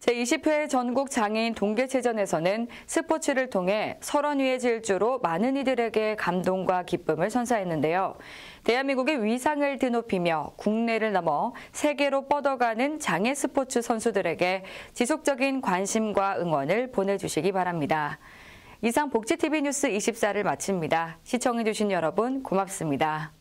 제20회 전국 장애인 동계체전에서는 스포츠를 통해 설원 위의 질주로 많은 이들에게 감동과 기쁨을 선사했는데요. 대한민국의 위상을 드높이며 국내를 넘어 세계로 뻗어가는 장애 스포츠 선수들에게 지속적인 관심과 응원을 보내주시기 바랍니다. 이상 복지TV 뉴스 24를 마칩니다. 시청해주신 여러분 고맙습니다.